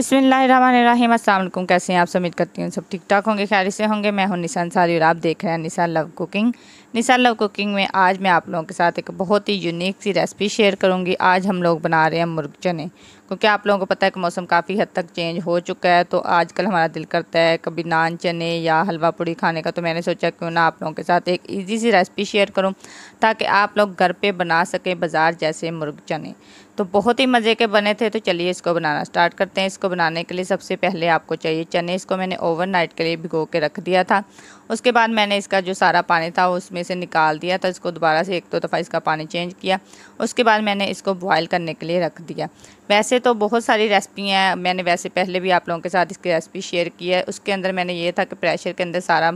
बिसमीम अल्लाम कैसे हैं आप समिट करती हूँ सब ठीक ठाक होंगे ख्याल से होंगे मैं हूँ निशान सारी और आप देख रहे हैं Nishan love cooking Nishan love cooking में आज मैं आप लोगों के साथ एक बहुत ही यूनिक सी रेसिपी शेयर करूँगी आज हम लोग बना रहे हैं मुर्ग चने क्योंकि आप लोगों को पता है कि मौसम काफ़ी हद तक चेंज हो चुका है तो कल हमारा दिल करता है कभी नान चने या हलवा पूड़ी खाने का तो मैंने सोचा क्यों ना आप लोगों के साथ एक ईजी सी रेसिपी शेयर करूँ ताकि आप लोग घर पर बना सकें बाज़ार जैसे मुर्ग चने तो बहुत ही मज़े के बने थे तो चलिए इसको बनाना स्टार्ट करते हैं इसको बनाने के लिए सबसे पहले आपको चाहिए चने इसको मैंने ओवरनाइट के लिए भिगो के रख दिया था उसके बाद मैंने इसका जो सारा पानी था उसमें से निकाल दिया था इसको दोबारा से एक दो दफ़ा इसका पानी चेंज किया उसके बाद मैंने इसको बॉयल करने के लिए रख दिया वैसे तो बहुत सारी रेसिपी हैं मैंने वैसे पहले भी आप लोगों के साथ इसकी रेसिपी शेयर की है उसके अंदर मैंने ये था कि प्रेशर के अंदर सारा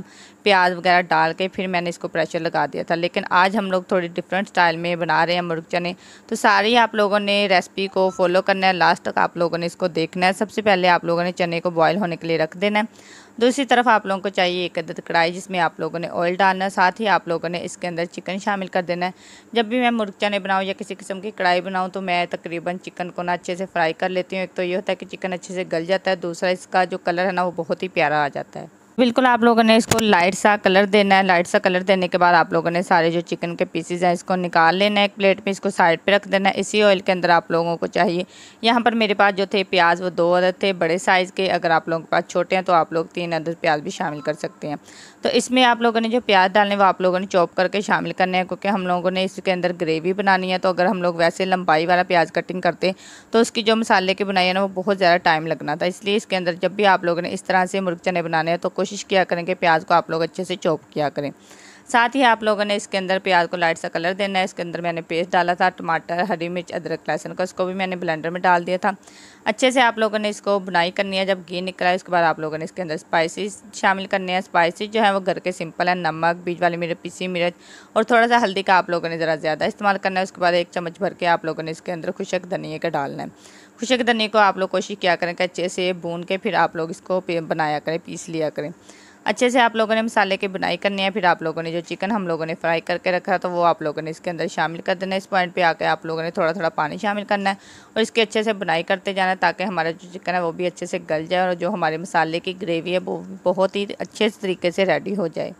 प्याज वगैरह डाल के फिर मैंने इसको प्रेशर लगा दिया था लेकिन आज हम लोग थोड़ी डिफरेंट स्टाइल में बना रहे हैं मुर्ग चने तो सारी आप लोगों ने रेसिपी को फॉलो करना है लास्ट तक आप लोगों ने इसको देखना है सबसे पहले आप लोगों ने चने को बॉयल होने के लिए रख देना है दूसरी तरफ आप लोगों को चाहिए एक अदद कढ़ाई जिसमें आप लोगों ने ऑयल डालना है साथ ही आप लोगों ने इसके अंदर चिकन शामिल कर देना है जब भी मैं मुर्ग चने बनाऊँ या किसी किस्म की कढ़ाई बनाऊँ तो मैं तकरीबन चिकन को ना अच्छे से फ्राई कर लेती हूँ एक तो ये होता है कि चिकन अच्छे से गल जाता है दूसरा इसका जो कलर है ना वो बहुत ही प्यारा आ जाता है बिल्कुल आप लोगों ने इसको लाइट सा कलर देना है लाइट सा कलर देने के बाद आप लोगों ने सारे जो चिकन के पीसेज हैं इसको निकाल लेना है एक प्लेट में इसको साइड पे रख देना है इसी ऑयल के अंदर आप लोगों को चाहिए यहाँ पर मेरे पास जो थे प्याज वो दो अदद थे बड़े साइज़ के अगर आप लोगों के पास छोटे हैं तो आप लोग तीन अदद प्याज भी शामिल कर सकते हैं तो इसमें आप लोगों ने जो प्याज डालने वो आप लोगों ने चॉप करके शामिल करने हैं क्योंकि हम लोगों ने इसके अंदर ग्रेवी बनानी है तो अगर हम लोग वैसे लंबाई वाला प्याज कटिंग करते तो उसकी जो मसाले की बनाई है ना वो बहुत ज़्यादा टाइम लगना था इसलिए इसके अंदर जब भी आप लोगों ने इस तरह से मुर्ग चने बनाने हैं तो कुछ कोशिश किया करें कि प्याज को आप लोग अच्छे से चॉप किया करें साथ ही आप लोगों ने इसके अंदर प्याज को लाइट सा कलर देना है इसके अंदर मैंने पेस्ट डाला था टमाटर हरी मिर्च अदरक लहसुन का इसको भी मैंने ब्लेंडर में डाल दिया था अच्छे से आप लोगों ने इसको बुनाई करनी है जब घी निकला है उसके बाद आप लोगों ने इसके अंदर स्पाइसी शामिल करने हैं स्पाइसी जो है वो घर के सिंपल है नमक बीज वाली मिर्च पीसी मिर्च और थोड़ा सा हल्दी का आप लोगों ने ज़रा ज़्यादा इस्तेमाल करना है उसके बाद एक चम्मच भर के आप लोगों ने इसके अंदर खुशक धनिया का डालना है खुशक धनिया को आप लोग कोशिश किया करें कि अच्छे से भून के फिर आप लोग इसको बनाया करें पीस लिया करें अच्छे से आप लोगों ने मसाले की बुनाई करनी है फिर आप लोगों ने जो चिकन हम लोगों ने फ्राई करके रखा तो वो आप लोगों ने इसके अंदर शामिल कर देना इस पॉइंट पे आके आप लोगों ने थोड़ा थोड़ा पानी शामिल करना है और इसके अच्छे से बुनाई करते जाना ताकि हमारा जो चिकन है वो भी अच्छे से गल जाए और जो हमारे मसाले की ग्रेवी है वो बहुत ही अच्छे तरीके से रेडी हो जाए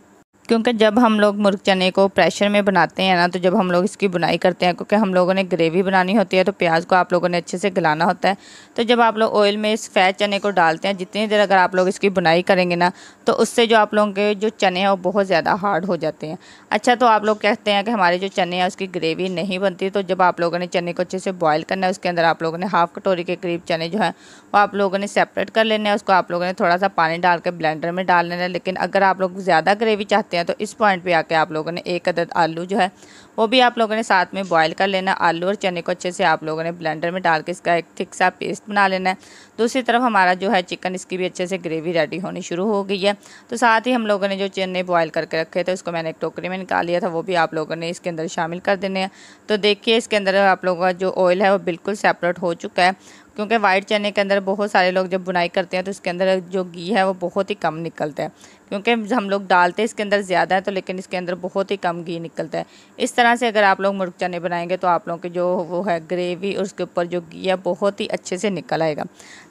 क्योंकि जब हम लोग मुर्ग चने को प्रेशर में बनाते हैं ना तो जब हम लोग इसकी बुनाई करते हैं क्योंकि हम लोगों ने ग्रेवी बनानी होती है तो प्याज को आप लोगों ने अच्छे से गलाना होता है तो जब आप लोग ऑयल में इस फैट चने को डालते हैं जितनी देर अगर आप लोग इसकी बुनाई करेंगे ना तो उससे जो आप लोगों के जो चने हैं वो बहुत ज़्यादा हार्ड हो जाते हैं अच्छा तो आप लोग कहते हैं कि हमारे जो चने हैं उसकी ग्रेवी नहीं बनती तो जब आप लोगों ने चने को अच्छे से बॉयल करना है उसके अंदर आप लोगों ने हाफ़ कटोरी के करीब चने जो हैं वो आप लोगों ने सेपरेट कर लेना है उसको आप लोगों ने थोड़ा सा पानी डाल के ब्लेंडर में डाल लेना है लेकिन अगर आप लोग ज़्यादा ग्रेवी चाहते हैं तो इस पॉइंट पे आके आप लोगों ने एक अदद आलू जो है वो भी आप लोगों ने साथ में बॉईल कर लेना आलू और चने को अच्छे से आप लोगों ने ब्लेंडर में डाल के इसका एक थिक सा पेस्ट बना लेना है दूसरी तरफ हमारा जो है चिकन इसकी भी अच्छे से ग्रेवी रेडी होनी शुरू हो गई है तो साथ ही हम लोगों ने जो चने बॉयल करके रखे थे उसको मैंने एक टोकरी में निकाल लिया था वो भी आप लोगों ने इसके अंदर शामिल कर देने हैं तो देखिए इसके अंदर आप लोगों का जो ऑयल है वो बिल्कुल सेपरेट हो चुका है क्योंकि वाइट चने के अंदर बहुत सारे लोग जब बुनाई करते हैं तो इसके अंदर जो घी है वो बहुत ही कम निकलता है क्योंकि हम लोग डालते हैं इसके अंदर ज़्यादा है तो लेकिन इसके अंदर बहुत ही कम घी निकलता है इस तरह तरह से अगर आप लोग मुर्ग चने बनाएंगे तो आप लोगों के जो वो है ग्रेवी और उसके ऊपर जो घी है बहुत ही अच्छे से निकल आएगा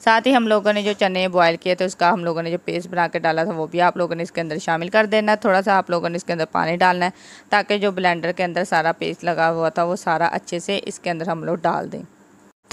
साथ ही हम लोगों ने जो चने बॉयल किए थे उसका हम लोगों ने जो पेस्ट बना के डाला था वो भी आप लोगों ने इसके अंदर शामिल कर देना है थोड़ा सा आप लोगों ने इसके अंदर पानी डालना है ताकि जो ब्लेंडर के अंदर सारा पेस्ट लगा हुआ था वो सारा अच्छे से इसके अंदर हम लोग डाल दें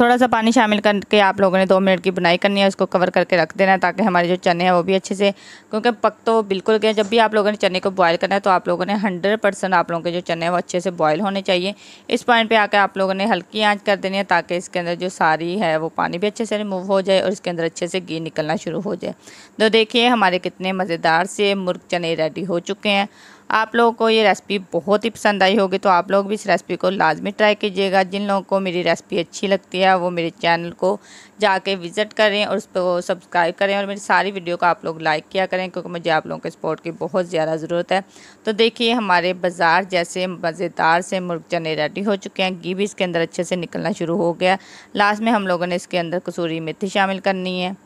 थोड़ा सा पानी शामिल करके आप लोगों ने दो मिनट की बुनाई करनी है उसको कवर करके रख देना है ताकि हमारे जो चने हैं वो भी अच्छे से क्योंकि पक तो बिल्कुल गए जब भी आप लोगों ने चने को बॉयल करना है तो आप लोगों ने हंड्रेड परसेंट आप लोगों के जो चने हैं वो अच्छे से बॉयल होने चाहिए इस पॉइंट पर आकर आप लोगों ने हल्की आँच कर देनी है ताकि इसके अंदर जो सारी है वो पानी भी अच्छे से रिमूव हो जाए और इसके अंदर अच्छे से घी निकलना शुरू हो जाए तो देखिए हमारे कितने मज़ेदार से मुर्ग चने रेडी हो चुके हैं आप लोगों को ये रेसिपी बहुत ही पसंद आई होगी तो आप लोग भी इस रेसिपी को लाजमी ट्राई कीजिएगा जिन लोगों को मेरी रेसिपी अच्छी लगती है वो मेरे चैनल को जाके विज़िट करें और उस पर सब्सक्राइब करें और मेरी सारी वीडियो को आप लोग लाइक किया करें क्योंकि मुझे आप लोगों के सपोर्ट की बहुत ज़्यादा ज़रूरत है तो देखिए हमारे बाज़ार जैसे मज़ेदार से मुर्ग चने रेडी हो चुके हैं घी भी इसके अंदर अच्छे से निकलना शुरू हो गया लास्ट में हम लोगों ने इसके अंदर कसूरी मेथी शामिल करनी है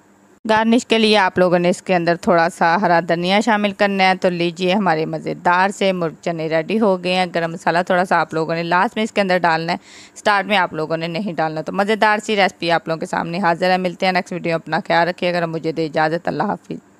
गार्निश के लिए आप लोगों ने इसके अंदर थोड़ा सा हरा धनिया शामिल करना है तो लीजिए हमारे मज़ेदार से मुर्ग चने रेडी हो गए हैं गरम मसाला थोड़ा सा आप लोगों ने लास्ट में इसके अंदर डालना है स्टार्ट में आप लोगों ने नहीं डालना तो मज़ेदार सी रेसिपी आप लोगों के सामने हाजिर है मिलते हैं नेक्स्ट वीडियो अपना ख्याल रखिए अगर मुझे दे इजाज़त अल्लाह हाफिज़